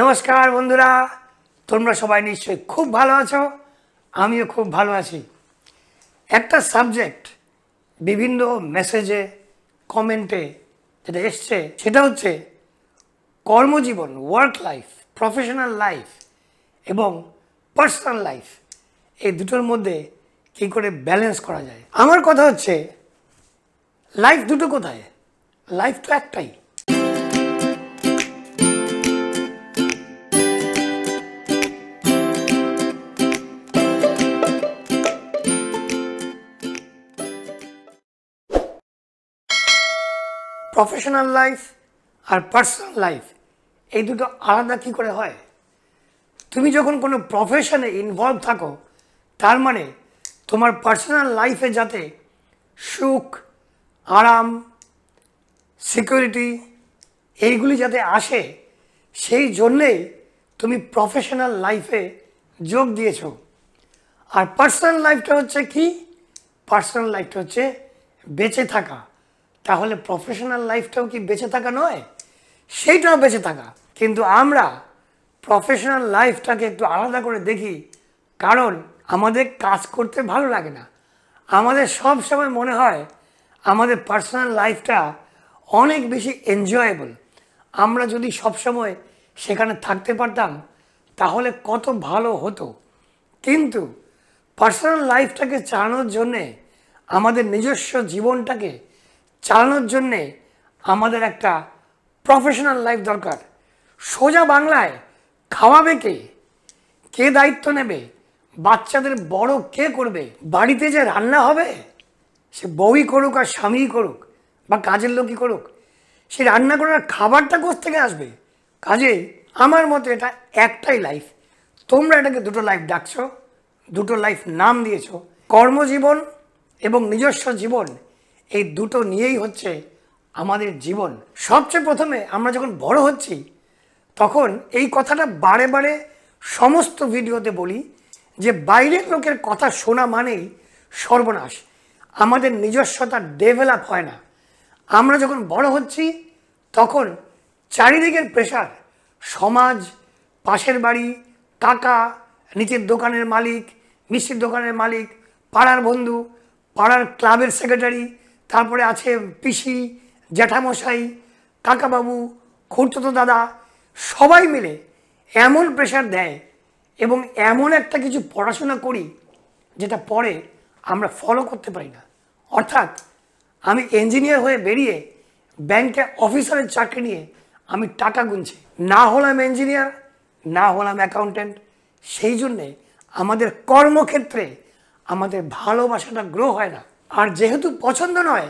নমস্কার বন্ধুরা তোমরা সবাই নিশ্চয়ই খুব ভালো আছো আমিও খুব ভালো আছি একটা সাবজেক্ট বিভিন্ন মেসেজে কমেন্টে যেটা এসছে সেটা হচ্ছে কর্মজীবন ওয়ার্ক লাইফ প্রফেশনাল লাইফ এবং পার্সোনাল লাইফ এই দুটোর মধ্যে কী করে ব্যালেন্স করা যায় আমার কথা হচ্ছে লাইফ দুটো কোথায় লাইফ তো একটাই প্রফেশনাল লাইফ আর পার্সোনাল লাইফ এই দুটো আলাদা কি করে হয় তুমি যখন কোনো প্রফেশনে ইনভলভ থাকো তার মানে তোমার পার্সোনাল লাইফে যাতে সুখ আরাম সিকিউরিটি এইগুলি যাতে আসে সেই জন্যেই তুমি প্রফেশনাল লাইফে যোগ দিয়েছ আর পার্সোনাল লাইফটা হচ্ছে কি পার্সোনাল লাইফটা হচ্ছে বেঁচে থাকা তাহলে প্রফেশনাল লাইফটাও কি বেঁচে থাকা নয় সেইটাও বেঁচে থাকা কিন্তু আমরা প্রফেশনাল লাইফটাকে একটু আলাদা করে দেখি কারণ আমাদের কাজ করতে ভালো লাগে না আমাদের সব সময় মনে হয় আমাদের পার্সোনাল লাইফটা অনেক বেশি এনজয়েবল আমরা যদি সব সময় সেখানে থাকতে পারতাম তাহলে কত ভালো হতো কিন্তু পার্সোনাল লাইফটাকে চালানোর জন্যে আমাদের নিজস্ব জীবনটাকে চালানোর জন্যে আমাদের একটা প্রফেশনাল লাইফ দরকার সোজা বাংলায় খাওয়াবে কে কে দায়িত্ব নেবে বাচ্চাদের বড় কে করবে বাড়িতে যে রান্না হবে সে বউই করুক আর স্বামীই করুক বা কাজের লোকই করুক সে রান্না করার খাবারটা কোথ থেকে আসবে কাজে আমার মতে এটা একটাই লাইফ তোমরা এটাকে দুটো লাইফ ডাকছো দুটো লাইফ নাম দিয়েছ কর্মজীবন এবং নিজস্ব জীবন এই দুটো নিয়েই হচ্ছে আমাদের জীবন সবচেয়ে প্রথমে আমরা যখন বড় হচ্ছি তখন এই কথাটা বারে বারে সমস্ত ভিডিওতে বলি যে বাইরের লোকের কথা শোনা মানেই সর্বনাশ আমাদের নিজস্বতা ডেভেলপ হয় না আমরা যখন বড় হচ্ছি তখন চারিদিকের প্রেশার সমাজ পাশের বাড়ি টাকা নিচের দোকানের মালিক মিষ্টির দোকানের মালিক পাড়ার বন্ধু পাড়ার ক্লাবের সেক্রেটারি তারপরে আছে পিসি জ্যাঠামশাই কাকাবাবু খুঁড়তো দাদা সবাই মিলে এমন প্রেশার দেয় এবং এমন একটা কিছু পড়াশোনা করি যেটা পরে আমরা ফলো করতে পারি না অর্থাৎ আমি ইঞ্জিনিয়ার হয়ে বেরিয়ে ব্যাংকে অফিসারের চাকরি নিয়ে আমি টাকা গুনছি না হলাম ইঞ্জিনিয়ার না হলাম অ্যাকাউন্ট্যান্ট সেই জন্যে আমাদের কর্মক্ষেত্রে আমাদের ভালোবাসাটা গ্রো হয় না আর যেহেতু পছন্দ নয়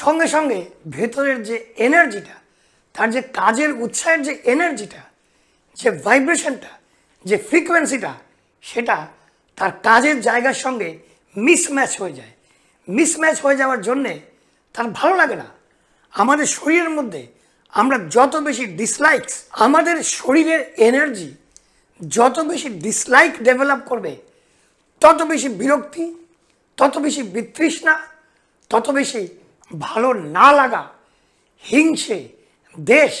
সঙ্গে সঙ্গে ভেতরের যে এনার্জিটা তার যে কাজের উৎসাহের যে এনার্জিটা যে ভাইব্রেশনটা যে ফ্রিকোয়েন্সিটা সেটা তার কাজের জায়গার সঙ্গে মিসম্যাচ হয়ে যায় মিসম্যাচ হয়ে যাওয়ার জন্যে তার ভালো লাগে না আমাদের শরীরের মধ্যে আমরা যত বেশি ডিসলাইকস আমাদের শরীরের এনার্জি যত বেশি ডিসলাইক ডেভেলপ করবে তত বেশি বিরক্তি তত বেশি বিতৃষ্ণা তত বেশি ভালো না লাগা হিংসে দেশ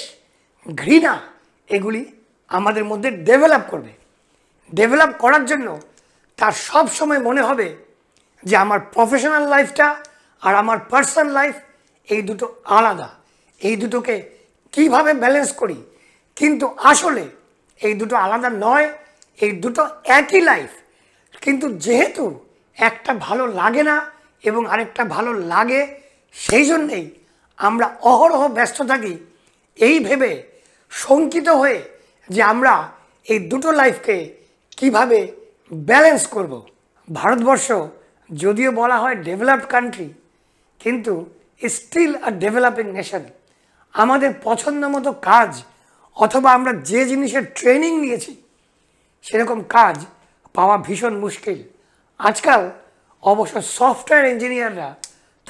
ঘৃণা এগুলি আমাদের মধ্যে ডেভেলপ করবে ডেভেলপ করার জন্য তার সব সময় মনে হবে যে আমার প্রফেশনাল লাইফটা আর আমার পার্সোনাল লাইফ এই দুটো আলাদা এই দুটোকে কিভাবে ব্যালেন্স করি কিন্তু আসলে এই দুটো আলাদা নয় এই দুটো একই লাইফ কিন্তু যেহেতু একটা ভালো লাগে না এবং আরেকটা ভালো লাগে সেই জন্যেই আমরা অহরহ ব্যস্ত থাকি এই ভেবে শঙ্কিত হয়ে যে আমরা এই দুটো লাইফকে কিভাবে ব্যালেন্স করব। ভারতবর্ষ যদিও বলা হয় ডেভেলপড কান্ট্রি কিন্তু স্টিল আ ডেভেলপিং নেশন আমাদের পছন্দ মতো কাজ অথবা আমরা যে জিনিসের ট্রেনিং নিয়েছি সেরকম কাজ পাওয়া ভীষণ মুশকিল আজকাল অবশ্য সফটওয়্যার ইঞ্জিনিয়াররা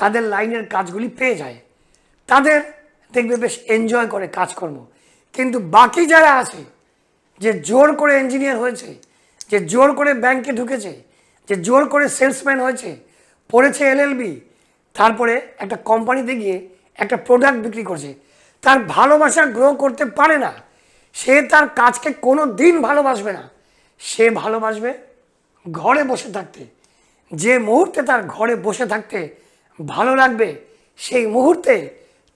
তাদের লাইনের কাজগুলি পেয়ে যায় তাদের দেখবে বেশ এনজয় করে কাজকর্ম কিন্তু বাকি যারা আছে যে জোর করে ইঞ্জিনিয়ার হয়েছে যে জোর করে ব্যাংকে ঢুকেছে যে জোর করে সেলসম্যান হয়েছে পড়েছে এলএলবি তারপরে একটা কোম্পানিতে গিয়ে একটা প্রোডাক্ট বিক্রি করছে তার ভালোবাসা গ্রো করতে পারে না সে তার কাজকে কোনো দিন ভালোবাসবে না সে ভালোবাসবে ঘরে বসে থাকতে যে মুহূর্তে তার ঘরে বসে থাকতে ভালো লাগবে সেই মুহূর্তে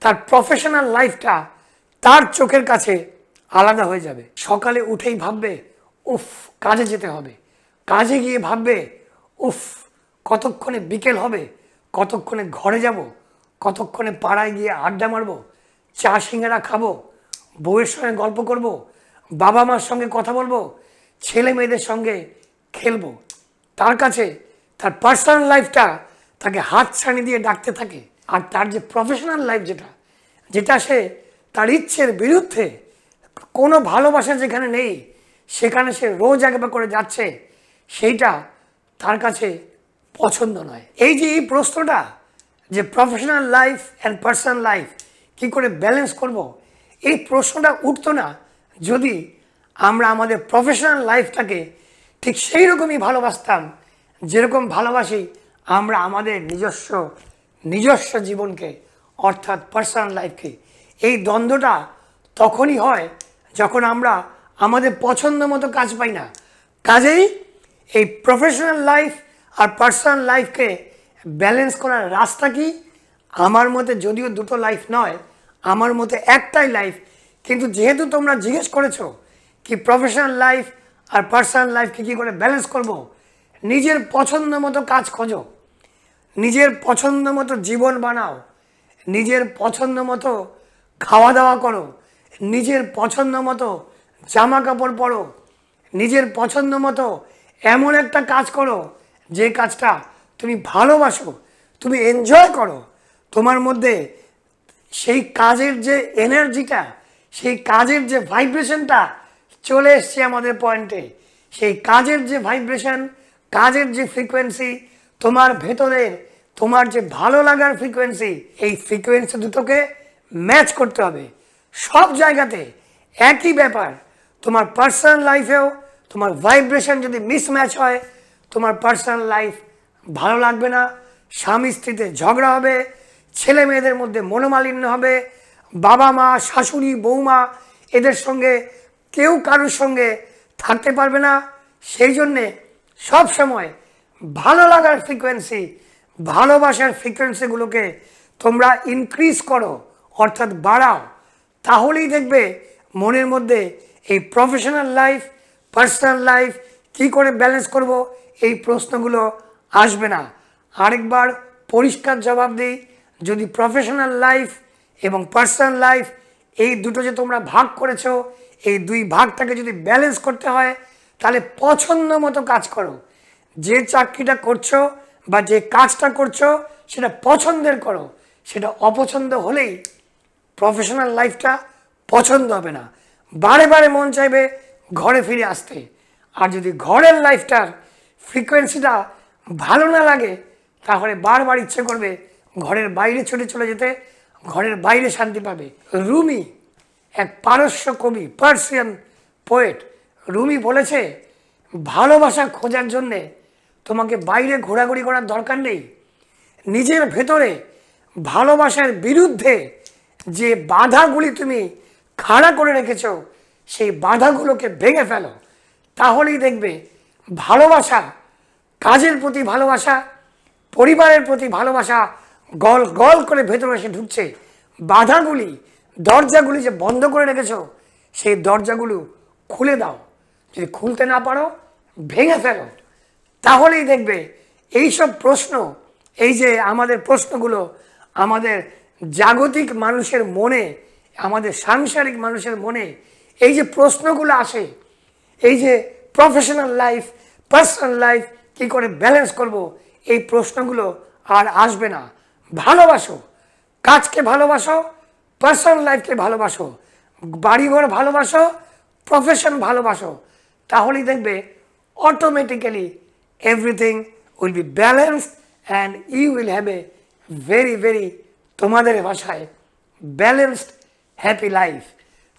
তার প্রফেশনাল লাইফটা তার চোখের কাছে আলাদা হয়ে যাবে সকালে উঠেই ভাববে উফ কাজে যেতে হবে কাজে গিয়ে ভাববে উফ কতক্ষণে বিকেল হবে কতক্ষণে ঘরে যাব কতক্ষণে পাড়ায় গিয়ে আড্ডা মারবো চা সিঙ্গারা খাবো বউয়ের সঙ্গে গল্প করব বাবা মার সঙ্গে কথা বলবো ছেলে মেয়েদের সঙ্গে খেলবো তার কাছে তার পার্সোনাল লাইফটা তাকে হাত ছানি দিয়ে ডাকতে থাকে আর তার যে প্রফেশনাল লাইফ যেটা যেটা সে তার ইচ্ছের বিরুদ্ধে কোনো ভালোবাসা যেখানে নেই সেখানে সে রোজ একবার করে যাচ্ছে সেইটা তার কাছে পছন্দ নয় এই যে এই প্রশ্নটা যে professional life and personal life কি করে ব্যালেন্স করব। এই প্রশ্নটা উঠতো না যদি আমরা আমাদের প্রফেশনাল লাইফটাকে ঠিক সেই রকমই ভালোবাসতাম যেরকম ভালোবাসি আমরা আমাদের নিজস্ব নিজস্ব জীবনকে অর্থাৎ পার্সোনাল লাইফকে এই দ্বন্দ্বটা তখনই হয় যখন আমরা আমাদের পছন্দ মতো কাজ পাই না কাজেই এই প্রফেশনাল লাইফ আর পার্সোনাল লাইফকে ব্যালেন্স করার রাস্তা কি আমার মতে যদিও দুটো লাইফ নয় আমার মতে একটাই লাইফ কিন্তু যেহেতু তোমরা জিজ্ঞেস করেছো কি প্রফেশনাল লাইফ আর পার্সোনাল লাইফকে কী করে ব্যালেন্স করব। নিজের পছন্দ মতো কাজ খোঁজো নিজের পছন্দ মতো জীবন বানাও নিজের পছন্দ মতো খাওয়া দাওয়া করো নিজের পছন্দ মতো জামা কাপড় পরো নিজের পছন্দ মতো এমন একটা কাজ করো যে কাজটা তুমি ভালোবাসো তুমি এনজয় করো তোমার মধ্যে সেই কাজের যে এনার্জিটা সেই কাজের যে ভাইব্রেশনটা চলে এসছি আমাদের পয়েন্টে সেই কাজের যে ভাইব্রেশন কাজের যে ফ্রিকোয়েন্সি তোমার ভেতরের তোমার যে ভালো লাগার ফ্রিকোয়েন্সি এই ফ্রিকোয়েন্সি দুটোকে ম্যাচ করতে হবে সব জায়গাতে একই ব্যাপার তোমার পার্সোনাল লাইফেও তোমার ভাইব্রেশন যদি মিসম্যাচ হয় তোমার পার্সোনাল লাইফ ভালো লাগবে না স্বামী স্ত্রীতে ঝগড়া হবে ছেলে মেয়েদের মধ্যে মনোমালিন্য হবে বাবা মা শাশুড়ি বৌমা এদের সঙ্গে কেউ কারোর সঙ্গে থাকতে পারবে না সেই জন্যে সময় ভালো লাগার ফ্রিকোয়েন্সি ভালোবাসার ফ্রিকোয়েন্সিগুলোকে তোমরা ইনক্রিজ করো অর্থাৎ বাড়াও তাহলেই দেখবে মনের মধ্যে এই প্রফেশনাল লাইফ পার্সোনাল লাইফ কি করে ব্যালেন্স করব এই প্রশ্নগুলো আসবে না আরেকবার পরিষ্কার জবাব দিই যদি প্রফেশনাল লাইফ এবং পার্সোনাল লাইফ এই দুটো যে তোমরা ভাগ করেছো এই দুই ভাগটাকে যদি ব্যালেন্স করতে হয় তাহলে পছন্দ মতো কাজ করো যে চাকরিটা করছো বা যে কাজটা করছো সেটা পছন্দের করো সেটা অপছন্দ হলেই প্রফেশনাল লাইফটা পছন্দ হবে না বারে বারে মন চাইবে ঘরে ফিরে আসতে আর যদি ঘরের লাইফটার ফ্রিকোয়েন্সিটা ভালো না লাগে তাহলে বারবার ইচ্ছে করবে ঘরের বাইরে ছুটে চলে যেতে ঘরের বাইরে শান্তি পাবে রুমি এক পারস্য কবি পার্সিয়ান পোয়েট রুমি বলেছে ভালোবাসা খোঁজার জন্যে তোমাকে বাইরে ঘোরাঘুরি করার দরকার নেই নিজের ভেতরে ভালোবাসার বিরুদ্ধে যে বাধাগুলি তুমি খাড়া করে রেখেছ সেই বাধাগুলোকে ভেঙে ফেলো তাহলেই দেখবে ভালোবাসা কাজের প্রতি ভালোবাসা পরিবারের প্রতি ভালোবাসা গল গল করে ভেতরে এসে ঢুকছে বাধাগুলি দরজাগুলি যে বন্ধ করে রেখেছ সেই দরজাগুলো খুলে দাও যদি খুলতে না পারো ভেঙে ফেলো তাহলেই দেখবে এইসব প্রশ্ন এই যে আমাদের প্রশ্নগুলো আমাদের জাগতিক মানুষের মনে আমাদের সাংসারিক মানুষের মনে এই যে প্রশ্নগুলো আসে এই যে প্রফেশনাল লাইফ পার্সোনাল লাইফ কি করে ব্যালেন্স করব এই প্রশ্নগুলো আর আসবে না ভালোবাসো কাজকে ভালোবাসো পার্সোনাল লাইফকে ভালোবাসো বাড়িঘর ভালোবাসো প্রফেশন ভালোবাসো তাহলেই দেখবে automatically everything will be balance and you will have a very very তোমাদের ভাষায় ব্যালেন্সড হ্যাপি লাইফ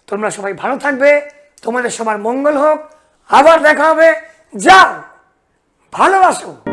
তোমরা সবাই ভালো থাকবে তোমাদের সবার মঙ্গল হোক আবার দেখা হবে যাও ভালোবাসো